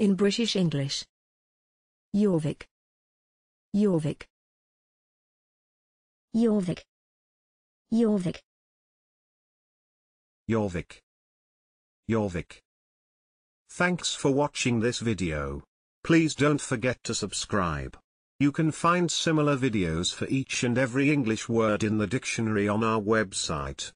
in British English. Jorvik. Jorvik. Jorvik. Jorvik. Jorvik. Jorvik. Thanks for watching this video. Please don't forget to subscribe. You can find similar videos for each and every English word in the dictionary on our website.